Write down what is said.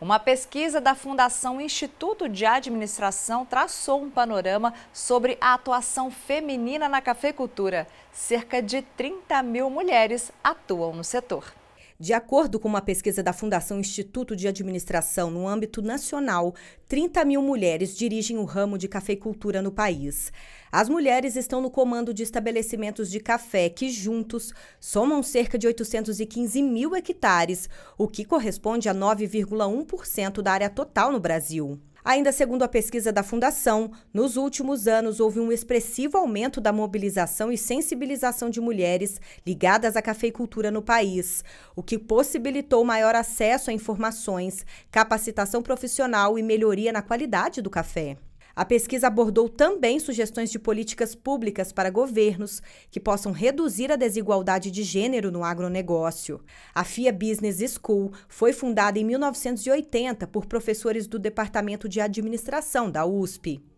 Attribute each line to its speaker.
Speaker 1: Uma pesquisa da Fundação Instituto de Administração traçou um panorama sobre a atuação feminina na cafeicultura. Cerca de 30 mil
Speaker 2: mulheres atuam no setor. De acordo com uma pesquisa da Fundação Instituto de Administração no âmbito nacional, 30 mil mulheres dirigem o ramo de cafeicultura no país. As mulheres estão no comando de estabelecimentos de café que, juntos, somam cerca de 815 mil hectares, o que corresponde a 9,1% da área total no Brasil. Ainda segundo a pesquisa da Fundação, nos últimos anos houve um expressivo aumento da mobilização e sensibilização de mulheres ligadas à cafeicultura no país, o que possibilitou maior acesso a informações, capacitação profissional e melhoria na qualidade do café. A pesquisa abordou também sugestões de políticas públicas para governos que possam reduzir a desigualdade de gênero no agronegócio. A FIA Business School foi fundada em 1980 por professores do Departamento de Administração da USP.